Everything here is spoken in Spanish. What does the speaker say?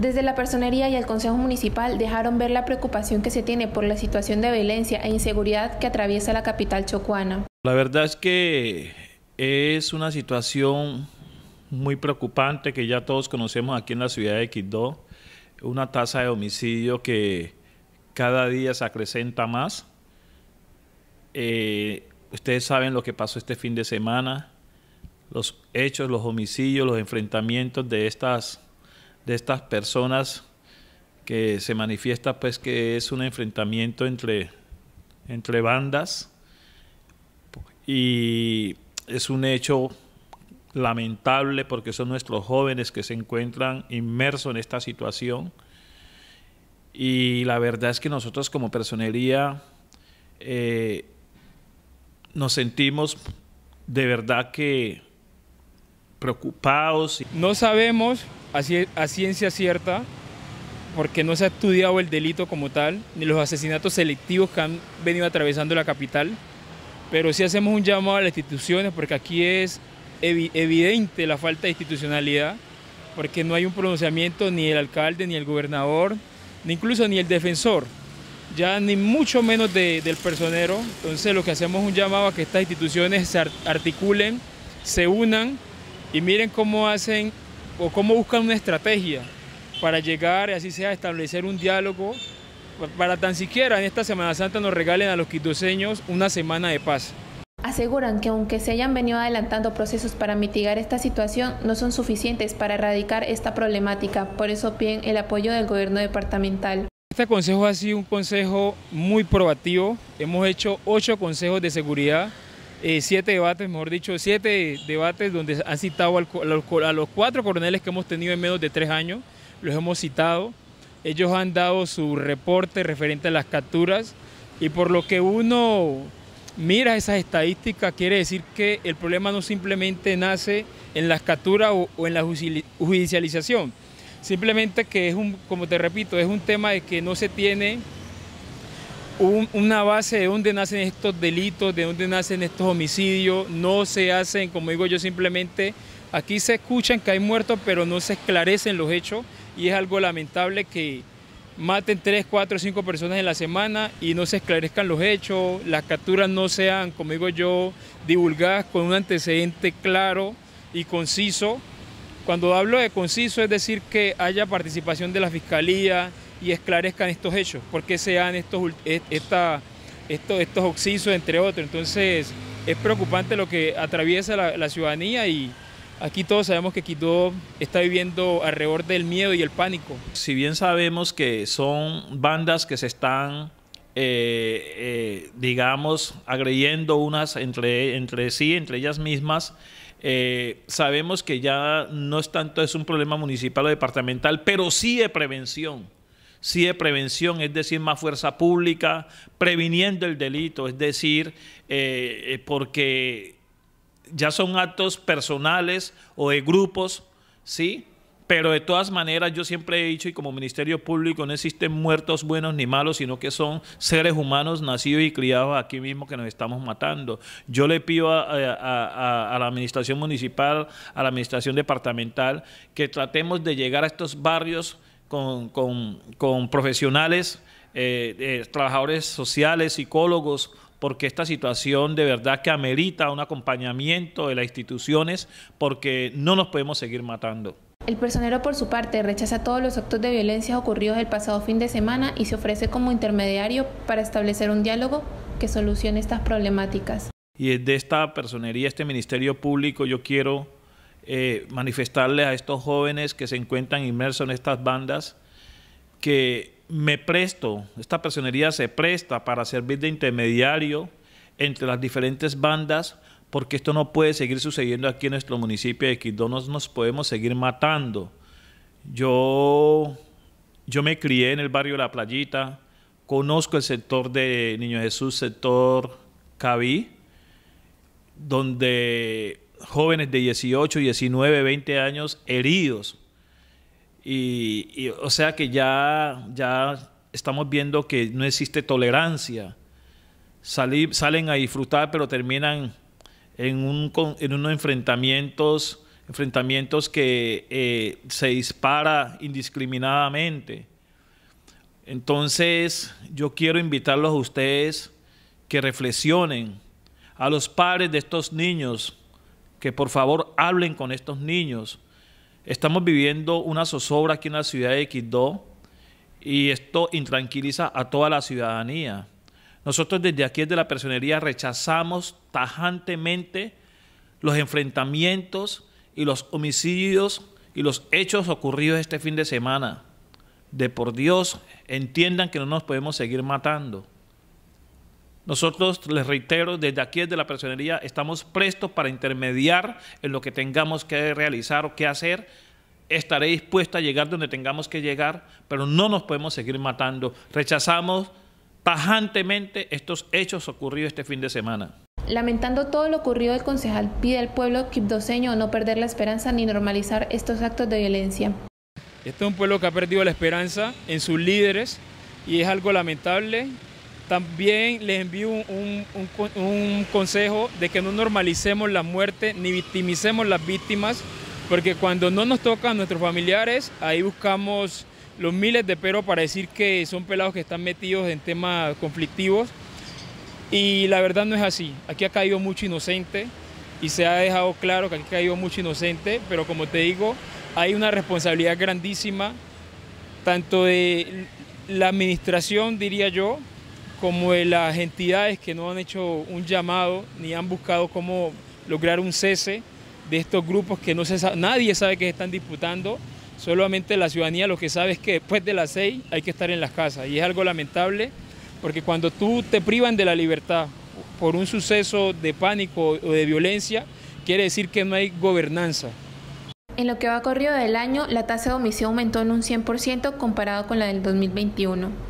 Desde la personería y el Consejo Municipal dejaron ver la preocupación que se tiene por la situación de violencia e inseguridad que atraviesa la capital chocuana. La verdad es que es una situación muy preocupante que ya todos conocemos aquí en la ciudad de Quindó, una tasa de homicidio que cada día se acrecenta más. Eh, ustedes saben lo que pasó este fin de semana, los hechos, los homicidios, los enfrentamientos de estas de estas personas que se manifiesta pues que es un enfrentamiento entre, entre bandas y es un hecho lamentable porque son nuestros jóvenes que se encuentran inmersos en esta situación y la verdad es que nosotros como personería eh, nos sentimos de verdad que preocupados. No sabemos a ciencia cierta, porque no se ha estudiado el delito como tal, ni los asesinatos selectivos que han venido atravesando la capital, pero sí hacemos un llamado a las instituciones, porque aquí es evidente la falta de institucionalidad, porque no hay un pronunciamiento ni el alcalde, ni el gobernador, ni incluso ni el defensor, ya ni mucho menos del personero. Entonces lo que hacemos es un llamado a que estas instituciones se articulen, se unan y miren cómo hacen o cómo buscan una estrategia para llegar, así sea, a establecer un diálogo, para tan siquiera en esta Semana Santa nos regalen a los quitoseños una semana de paz. Aseguran que aunque se hayan venido adelantando procesos para mitigar esta situación, no son suficientes para erradicar esta problemática, por eso piden el apoyo del gobierno departamental. Este consejo ha sido un consejo muy probativo, hemos hecho ocho consejos de seguridad eh, siete debates, mejor dicho, siete debates donde han citado a, los, cuatro coroneles que hemos tenido en menos de tres años, los hemos citado, ellos han dado su reporte referente a las capturas y por lo que uno mira esas estadísticas quiere decir que el problema no simplemente nace en las capturas o en la judicialización, simplemente que es un, como te repito, es un tema de que no se tiene una base de dónde nacen estos delitos, de dónde nacen estos homicidios, no se hacen, como digo yo, simplemente aquí se escuchan que hay muertos, pero no se esclarecen los hechos y es algo lamentable que maten 3, 4, cinco personas en la semana y no se esclarezcan los hechos, las capturas no sean, como digo yo, divulgadas con un antecedente claro y conciso. Cuando hablo de conciso es decir que haya participación de la Fiscalía, y esclarezcan estos hechos, por qué se dan estos, e-, esta, estos oxisos, entre otros. Entonces, es preocupante lo que atraviesa la, ciudadanía y, Aquí todos sabemos que Quito está viviendo alrededor del miedo y el pánico. Si bien sabemos que son bandas que se están, eh, eh, digamos, agrediendo unas entre, entre sí, entre ellas mismas, eh, sabemos que ya no es tanto es un problema municipal o departamental, pero sí de prevención sí de prevención, es decir, más fuerza pública, previniendo el delito, es decir, eh, eh, porque ya son actos personales o de grupos, ¿sí? Pero de todas maneras yo siempre he dicho y como Ministerio Público no existen muertos buenos ni malos, sino que son seres humanos nacidos y criados aquí mismo que nos estamos matando. Yo le pido a la administración municipal, a la administración departamental, que tratemos de llegar a estos barrios con, con, con profesionales, eh, eh, trabajadores sociales, psicólogos, porque esta situación de verdad que amerita un acompañamiento de las instituciones, porque no nos podemos seguir matando. El personero, por su parte, rechaza todos los actos de violencia ocurridos el pasado fin de semana y se ofrece como intermediario para establecer un diálogo que solucione estas problemáticas. Y de esta personería, este Ministerio Público, yo quiero eh, manifestarle a estos jóvenes que se encuentran inmersos en estas bandas que me presto, esta personería se presta para servir de intermediario entre las diferentes bandas porque esto no puede seguir sucediendo aquí en nuestro municipio de Quito nos podemos seguir matando. Yo, yo me crié en el barrio La Playita, conozco el sector de Niño Jesús, sector Cabí, donde jóvenes de 18, 19, 20 años heridos. Y, o sea que ya, ya estamos viendo que no existe tolerancia. salen a disfrutar, pero terminan en, unos enfrentamientos, enfrentamientos que eh, se dispara indiscriminadamente. Entonces, yo quiero invitarlos a ustedes que reflexionen, a los padres de estos niños, que por favor hablen con estos niños. Estamos viviendo una zozobra aquí en la ciudad de Quito y esto intranquiliza a toda la ciudadanía. Nosotros desde aquí, desde la personería, rechazamos tajantemente los enfrentamientos y los homicidios y los hechos ocurridos este fin de semana. De por Dios, entiendan que no nos podemos seguir matando. Nosotros, les reitero, desde aquí, desde la personería, estamos prestos para intermediar en lo que tengamos que realizar o qué hacer. Estaré dispuesta a llegar donde tengamos que llegar, pero no nos podemos seguir matando. Rechazamos tajantemente estos hechos ocurridos este fin de semana. Lamentando todo lo ocurrido, el concejal pide al pueblo quibdoseño no perder la esperanza ni normalizar estos actos de violencia. Este es un pueblo que ha perdido la esperanza en sus líderes y es algo lamentable también les envío un, consejo de que no normalicemos la muerte ni victimicemos las víctimas, porque cuando no nos tocan nuestros familiares, ahí buscamos los miles de peros para decir que son pelados que están metidos en temas conflictivos. Y la verdad no es así. Aquí ha caído mucho inocente y se ha dejado claro que aquí ha caído mucho inocente, pero como te digo, hay una responsabilidad grandísima, tanto de la administración, diría yo, como de las entidades que no han hecho un llamado ni han buscado cómo lograr un cese de estos grupos que no se nadie sabe que están disputando, solamente la ciudadanía lo que sabe es que después de las seis hay que estar en las casas y es algo lamentable porque cuando tú te privan de la libertad por un suceso de pánico o de violencia, quiere decir que no hay gobernanza. En lo que va corrido del año, la tasa de omisión aumentó en un 100% comparado con la del 2021.